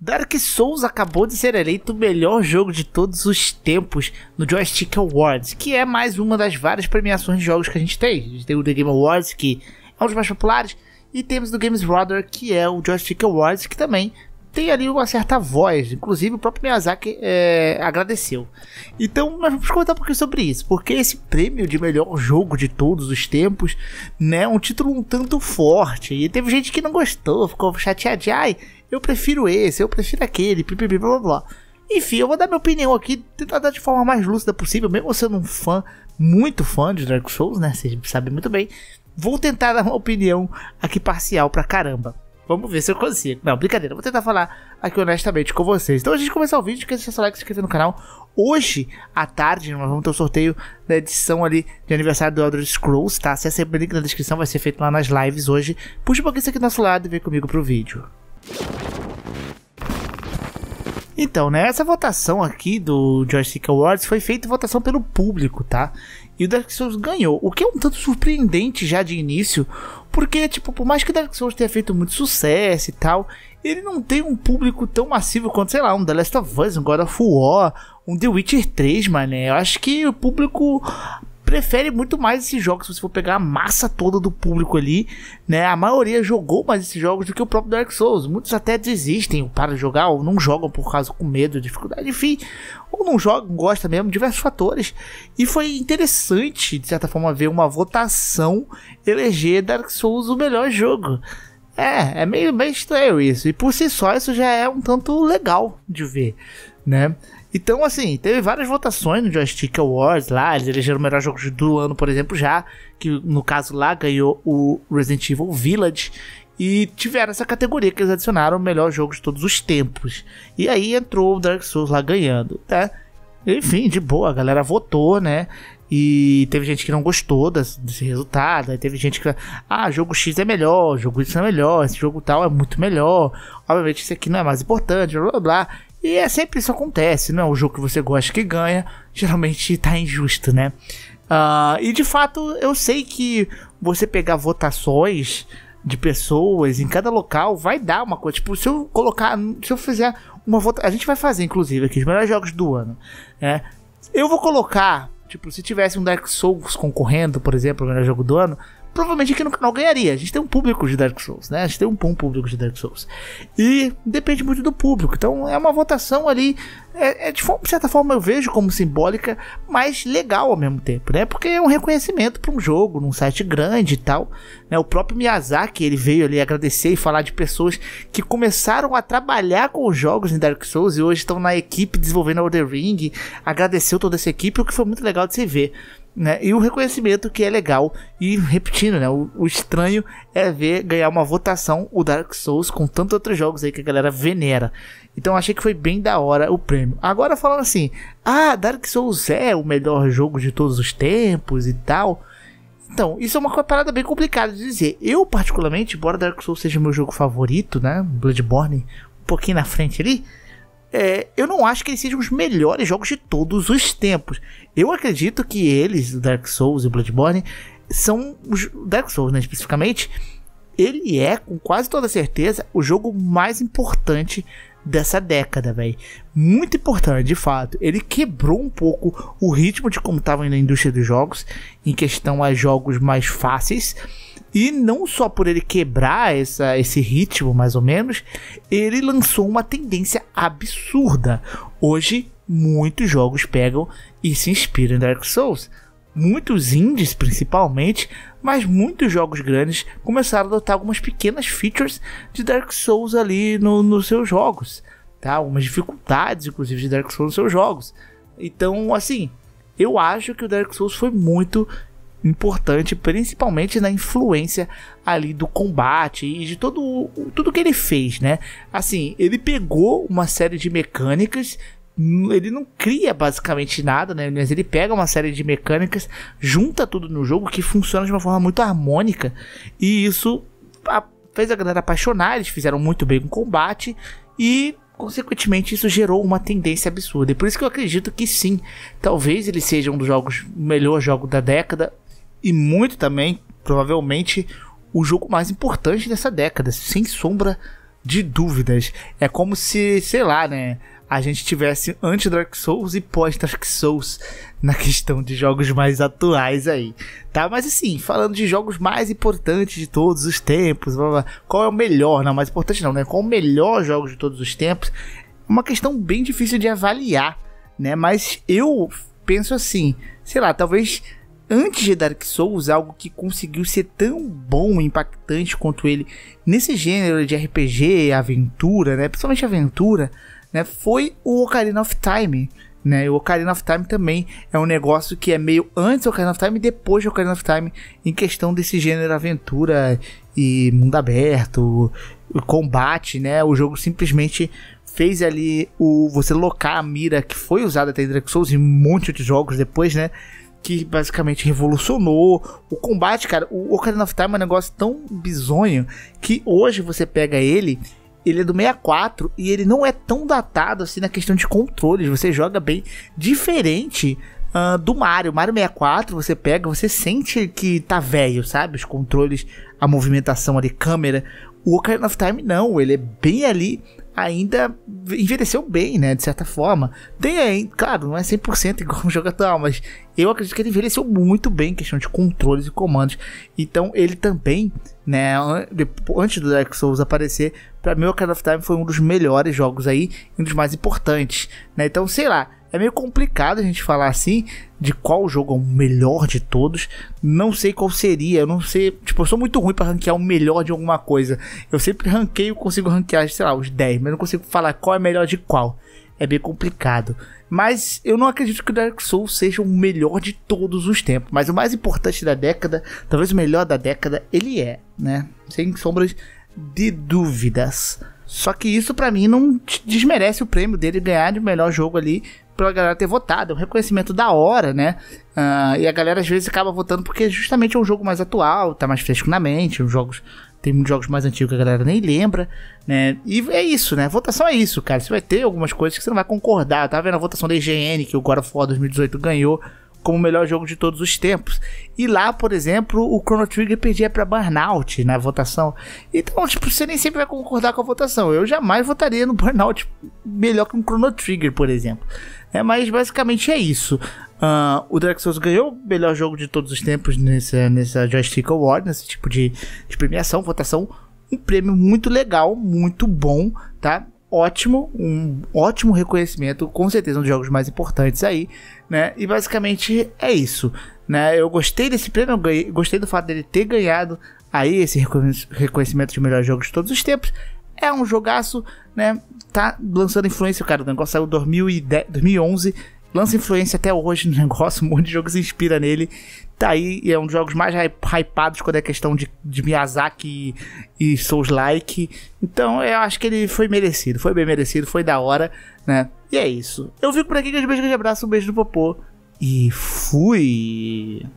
Dark Souls acabou de ser eleito o melhor jogo de todos os tempos no Joystick Awards, que é mais uma das várias premiações de jogos que a gente tem. A gente tem o The Game Awards, que é um dos mais populares, e temos o Games Radar, que é o Joystick Awards, que também tem ali uma certa voz, inclusive o próprio Miyazaki é, agradeceu. Então, nós vamos comentar um pouquinho sobre isso, porque esse prêmio de melhor jogo de todos os tempos, né, é um título um tanto forte, e teve gente que não gostou, ficou chateada, ai, eu prefiro esse, eu prefiro aquele, pipipi, blá blá blá. Enfim, eu vou dar minha opinião aqui, tentar dar de forma mais lúcida possível, mesmo sendo um fã, muito fã de Dark Souls, né, vocês sabem muito bem, vou tentar dar uma opinião aqui parcial pra caramba. Vamos ver se eu consigo. Não, brincadeira, vou tentar falar aqui honestamente com vocês. Então a gente começar o vídeo, esqueça de seu like, se inscrever no canal. Hoje, à tarde, nós vamos ter o um sorteio da edição ali de aniversário do Elder Scrolls, tá? Acesse o link na descrição, vai ser feito lá nas lives hoje. Puxa um pouquinho isso aqui do nosso lado e vem comigo pro vídeo. Então, né, essa votação aqui do Joystick Awards foi feita votação pelo público, tá? E o Dark Souls ganhou, o que é um tanto surpreendente já de início, porque, tipo, por mais que o Dark Souls tenha feito muito sucesso e tal, ele não tem um público tão massivo quanto, sei lá, um The Last of Us, um God of War, um The Witcher 3, mano. Eu acho que o público prefere muito mais esses jogos, se você for pegar a massa toda do público ali, né? A maioria jogou mais esses jogos do que o próprio Dark Souls. Muitos até desistem para jogar ou não jogam por causa com medo, dificuldade, enfim, ou não jogam, gosta mesmo, diversos fatores. E foi interessante, de certa forma, ver uma votação eleger Dark Souls o melhor jogo. É, é meio, meio estranho isso. E por si só, isso já é um tanto legal de ver, né? Então, assim, teve várias votações no Joystick Awards lá. Eles elegeram o melhor jogo do ano, por exemplo, já. Que no caso lá ganhou o Resident Evil Village. E tiveram essa categoria que eles adicionaram o melhor jogo de todos os tempos. E aí entrou o Dark Souls lá ganhando, né? Enfim, de boa, a galera votou, né? E teve gente que não gostou desse, resultado. Aí teve gente que. Ah, jogo X é melhor, jogo Y é melhor, esse jogo tal é muito melhor. Obviamente, esse aqui não é mais importante, blá blá blá. E é sempre isso acontece, não é? O jogo que você gosta que ganha, geralmente tá injusto, né? Uh, e de fato, eu sei que você pegar votações de pessoas em cada local vai dar uma coisa. Tipo, se eu colocar. Se eu fizer uma votação. A gente vai fazer, inclusive, aqui, os melhores jogos do ano. Né? Eu vou colocar. Tipo, se tivesse um Dark Souls concorrendo, por exemplo, o melhor jogo do ano, provavelmente aqui no canal ganharia. A gente tem um público de Dark Souls, né? A gente tem um bom público de Dark Souls. E depende muito do público. Então é uma votação ali. É, é de, de, certa forma eu vejo como simbólica, mas legal ao mesmo tempo, né? Porque é um reconhecimento para um jogo, num site grande e tal. Né? O próprio Miyazaki ele veio ali agradecer e falar de pessoas que começaram a trabalhar com os jogos em Dark Souls e hoje estão na equipe desenvolvendo Elder Ring. Agradeceu toda essa equipe, o que foi muito legal de se ver. Né? E o reconhecimento que é legal. E repetindo, né? O, o, estranho é ver ganhar uma votação o Dark Souls com tantos outros jogos aí que a galera venera. Então achei que foi bem da hora o prêmio. Agora falando assim, ah, Dark Souls é o melhor jogo de todos os tempos e tal. Então, isso é uma parada bem complicada de dizer. Eu, particularmente, embora Dark Souls seja meu jogo favorito, né? Bloodborne, um pouquinho na frente ali é, eu não acho que eles sejam os melhores jogos de todos os tempos. Eu acredito que eles, Dark Souls e Bloodborne, são os Dark Souls, né, especificamente, ele é com quase toda certeza o jogo mais importante dessa década, velho. Muito importante, de fato. Ele quebrou um pouco o ritmo de como tava na indústria dos jogos, em questão a jogos mais fáceis. E não só por ele quebrar essa, esse ritmo, mais ou menos, ele lançou uma tendência absurda. Hoje, muitos jogos pegam e se inspiram em Dark Souls muitos indies principalmente, mas muitos jogos grandes começaram a adotar algumas pequenas features de Dark Souls ali no, nos seus jogos, tá? Algumas dificuldades, inclusive, de Dark Souls nos seus jogos. Então, assim, eu acho que o Dark Souls foi muito importante, principalmente na influência ali do combate e de todo tudo que ele fez, né? Assim, ele pegou uma série de mecânicas ele não cria basicamente nada, né? Mas ele pega uma série de mecânicas, junta tudo no jogo que funciona de uma forma muito harmônica. E isso a, fez a galera apaixonar, eles fizeram muito bem com o combate e consequentemente isso gerou uma tendência absurda. E por isso que eu acredito que sim, talvez ele seja um dos jogos melhor jogo da década e muito também, provavelmente o jogo mais importante dessa década, sem sombra de dúvidas. É como se, sei lá, né? a gente tivesse antes Dark Souls e pós Dark Souls na questão de jogos mais atuais aí, tá? Mas assim, falando de jogos mais importantes de todos os tempos, blá, blá, qual é o melhor, não, mais importante não, né? Qual é o melhor jogo de todos os tempos? Uma questão bem difícil de avaliar, né? Mas eu penso assim, sei lá, talvez antes de Dark Souls, algo que conseguiu ser tão bom e impactante quanto ele nesse gênero de RPG, aventura, né, principalmente aventura, né, foi o Ocarina of Time. Né? o Ocarina of Time também é um negócio que é meio antes do Ocarina of Time e depois do Ocarina of Time em questão desse gênero aventura e mundo aberto, combate, né? O jogo simplesmente fez ali o você locar a mira que foi usada até em Dark Souls e um monte de jogos depois, né? que basicamente revolucionou o combate, cara. O Ocarina of Time é um negócio tão bizonho que hoje você pega ele, ele é do 64 e ele não é tão datado assim na questão de controles. Você joga bem diferente uh, do Mario. Mario 64 você pega, você sente que tá velho, sabe? Os controles, a movimentação ali, câmera. O Ocarina of Time não, ele é bem ali ainda envelheceu bem, né? De certa forma. Tem aí, claro, não é 100% igual um jogo atual, mas eu acredito que ele envelheceu muito bem em questão de controles e comandos. Então ele também, né? Antes do Dark Souls aparecer, para mim, Ocarina of Time foi um dos melhores jogos aí, um dos mais importantes, né? Então, sei lá, é meio complicado a gente falar assim de qual jogo é o melhor de todos. Não sei qual seria, eu não sei. Tipo, eu sou muito ruim para ranquear o melhor de alguma coisa. Eu sempre ranqueio, consigo ranquear, sei lá, os 10, mas não consigo falar qual é melhor de qual. É bem complicado. Mas eu não acredito que o Dark Souls seja o melhor de todos os tempos. Mas o mais importante da década, talvez o melhor da década, ele é, né? Sem sombras de dúvidas. Só que isso para mim não desmerece o prêmio dele ganhar de melhor jogo ali pela galera ter votado. É um reconhecimento da hora, né? Uh, e a galera às vezes acaba votando porque justamente é um jogo mais atual, tá mais fresco na mente, os jogos. Tem muitos jogos mais antigos que a galera nem lembra, né? E é isso, né? Votação é isso, cara. Você vai ter algumas coisas que você não vai concordar. Eu tava vendo a votação da IGN, que o God of War 2018 ganhou como o melhor jogo de todos os tempos. E lá, por exemplo, o Chrono Trigger perdia para Burnout na votação. Então, tipo, você nem sempre vai concordar com a votação. Eu jamais votaria no Burnout melhor que um Chrono Trigger, por exemplo. É, mas basicamente é isso. Uh, o Dark Souls ganhou o melhor jogo de todos os tempos nessa, nessa Joystick Award, nesse tipo de, de premiação, votação. Um prêmio muito legal, muito bom, tá? Ótimo, um ótimo reconhecimento, com certeza um dos jogos mais importantes aí né? E basicamente é isso, né? Eu gostei desse prêmio, ganhei, gostei do fato dele ter ganhado aí esse reconhecimento de melhor jogo de todos os tempos. É um jogaço, né? Tá lançando influência, cara. O negócio saiu em 2010, 2011 lança influência até hoje no negócio, um monte de jogos inspira nele tá aí é um dos jogos mais hypados quando é questão de, de Miyazaki e, e Souls-like. Então eu acho que ele foi merecido, foi bem merecido, foi da hora, né? E é isso. Eu fico por aqui, grande beijo, grande abraço, um beijo do Popô e fui!